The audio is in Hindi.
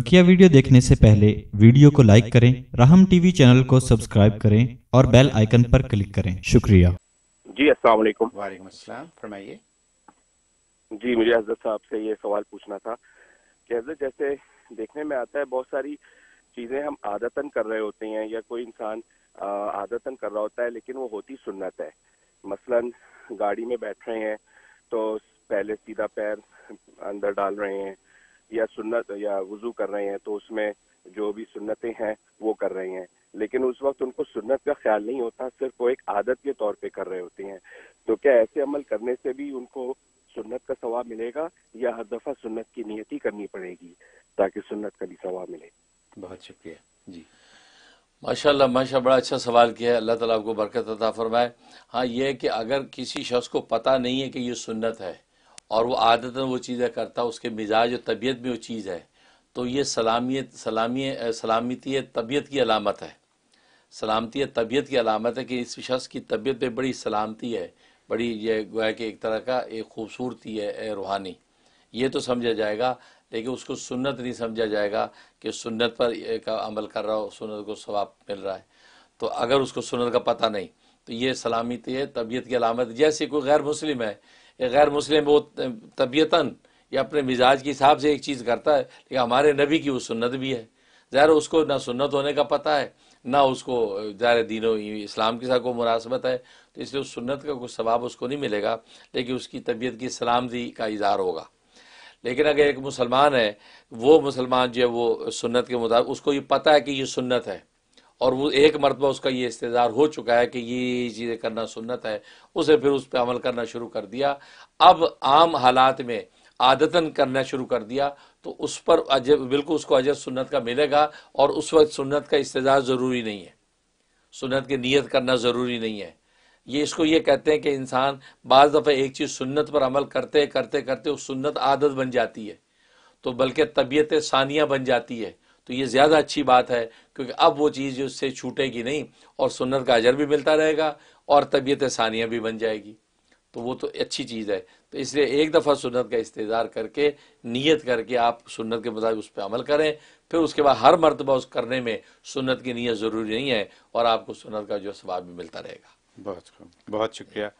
बकिया वीडियो देखने से पहले वीडियो को लाइक करें राहम टीवी चैनल को सब्सक्राइब करें और बेल आइकन पर क्लिक करें शुक्रिया जी अस्सलाम वालेकुम वालेकुम अस्सलाम फरमाइए जी मुझे हजरत साहब से ये सवाल पूछना था कि हजरत जैसे देखने में आता है बहुत सारी चीज़ें हम आदतन कर रहे होते हैं या कोई इंसान आदतन कर रहा होता है लेकिन वो होती सुन्नत है मसलन गाड़ी में बैठ रहे हैं तो पहले सीधा पैर अंदर डाल रहे हैं या सुन्नत या वजू कर रहे हैं तो उसमें जो भी सुन्नतें हैं वो कर रहे हैं लेकिन उस वक्त उनको सुन्नत का ख्याल नहीं होता सिर्फ वो एक आदत के तौर पे कर रहे होते हैं तो क्या ऐसे अमल करने से भी उनको सुन्नत का सवाब मिलेगा या हर दफा सुन्नत की नियति करनी पड़ेगी ताकि सुन्नत का भी सवाब मिले बहुत शुक्रिया जी माशाल्लाह माशा बड़ा अच्छा सवाल किया है अल्लाह ताला आपको बरकत अता फरमाए हाँ ये है कि अगर किसी शख्स को पता नहीं है कि ये सुन्नत है और वो आदतन वो चीज़ें करता उसके मिजाज और तबीयत में वो चीज़ है तो ये सलामियत सलामी सलामती तबीयत की अलामत है सलामती तबीयत की अलामत है कि इस शख्स की तबीयत पे बड़ी सलामती है बड़ी ये गोया कि एक तरह का एक खूबसूरती है रूहानी ये तो समझा जाएगा लेकिन उसको सुन्नत नहीं समझा जाएगा कि सुन्नत पर का अमल कर रहा हो सुन्नत को सवाब मिल रहा है तो अगर उसको सुन्नत का पता नहीं तो ये सलामती है तबीयत की अलामत जैसे कोई गैर मुस्लिम है गैर मुस्लिम वो तबीयता या अपने मिजाज के हिसाब से एक चीज़ करता है लेकिन हमारे नबी की वो सुन्नत भी है ज़ाहिर उसको ना सुन्नत होने का पता है ना उसको ज़ाहिर दीनों इस्लाम के साथ कोई मुनासबत है तो इसलिए उस सुन्नत का कुछ सवाब उसको नहीं मिलेगा लेकिन उसकी तबीयत की सलामती का इजहार होगा लेकिन अगर एक मुसलमान है वो मुसलमान जो है वो सुन्नत के मुताबिक उसको ये पता है कि ये सुन्नत है और वो एक मरतबा उसका ये इस्तेदार हो चुका है कि ये चीज़ें करना सुन्नत है उसे फिर उस पर अमल करना शुरू कर दिया अब आम हालात में आदतन करना शुरू कर दिया तो उस पर अजब बिल्कुल उसको अजब सुन्नत का मिलेगा और उस वक्त सुन्नत का इस्तेदार ज़रूरी नहीं है सुन्नत की नीयत करना ज़रूरी नहीं है ये इसको ये कहते हैं कि इंसान बाज़ दफ़ा एक चीज़ सुन्नत पर अमल करते करते करते उस सुन्नत आदत बन जाती है तो बल्कि तबीयत सानिया बन जाती है तो ये ज़्यादा अच्छी बात है क्योंकि अब वो चीज़ उससे छूटेगी नहीं और सुन्नत का अजर भी मिलता रहेगा और तबीयत सानिया भी बन जाएगी तो वो तो अच्छी चीज़ है तो इसलिए एक दफ़ा सुन्नत का इस्तेदार करके नियत करके आप सुन्नत के मुताबिक उस पर अमल करें फिर उसके बाद हर मरतबा उस करने में सुन्नत की नीयत ज़रूरी नहीं है और आपको सुन्नत का जो स्वाब भी मिलता रहेगा बहुत बहुत शुक्रिया